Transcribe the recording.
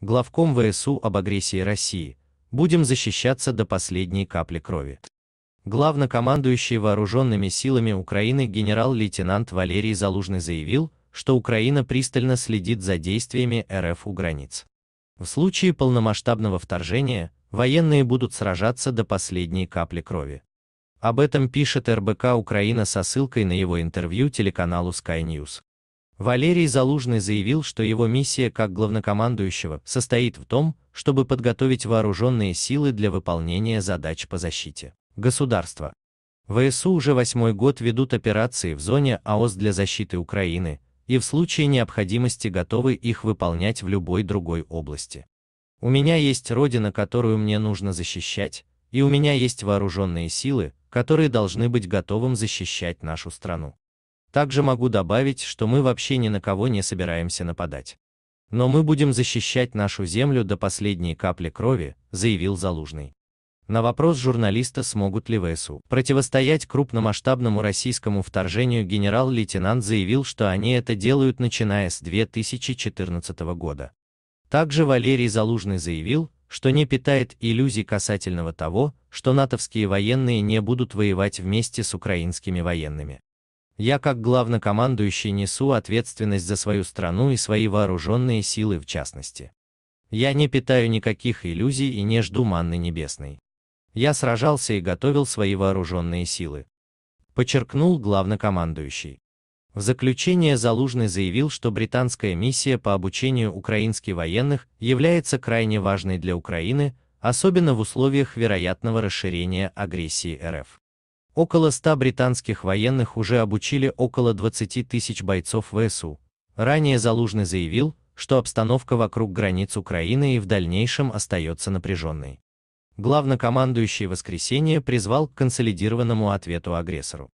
главком ВСУ об агрессии России, будем защищаться до последней капли крови. Главнокомандующий вооруженными силами Украины генерал-лейтенант Валерий Залужный заявил, что Украина пристально следит за действиями РФ у границ. В случае полномасштабного вторжения военные будут сражаться до последней капли крови. Об этом пишет РБК Украина со ссылкой на его интервью телеканалу Sky News. Валерий Залужный заявил, что его миссия как главнокомандующего состоит в том, чтобы подготовить вооруженные силы для выполнения задач по защите государства. ВСУ уже восьмой год ведут операции в зоне АОС для защиты Украины и в случае необходимости готовы их выполнять в любой другой области. У меня есть родина, которую мне нужно защищать, и у меня есть вооруженные силы, которые должны быть готовым защищать нашу страну. Также могу добавить, что мы вообще ни на кого не собираемся нападать. Но мы будем защищать нашу землю до последней капли крови, заявил Залужный. На вопрос журналиста, смогут ли ВСУ противостоять крупномасштабному российскому вторжению, генерал-лейтенант заявил, что они это делают начиная с 2014 года. Также Валерий Залужный заявил, что не питает иллюзий касательного того, что натовские военные не будут воевать вместе с украинскими военными. Я как главнокомандующий несу ответственность за свою страну и свои вооруженные силы в частности. Я не питаю никаких иллюзий и не жду манны небесной. Я сражался и готовил свои вооруженные силы. Подчеркнул главнокомандующий. В заключение Залужный заявил, что британская миссия по обучению украинских военных является крайне важной для Украины, особенно в условиях вероятного расширения агрессии РФ. Около 100 британских военных уже обучили около 20 тысяч бойцов ВСУ. Ранее Залужный заявил, что обстановка вокруг границ Украины и в дальнейшем остается напряженной. Главнокомандующий воскресенье призвал к консолидированному ответу агрессору.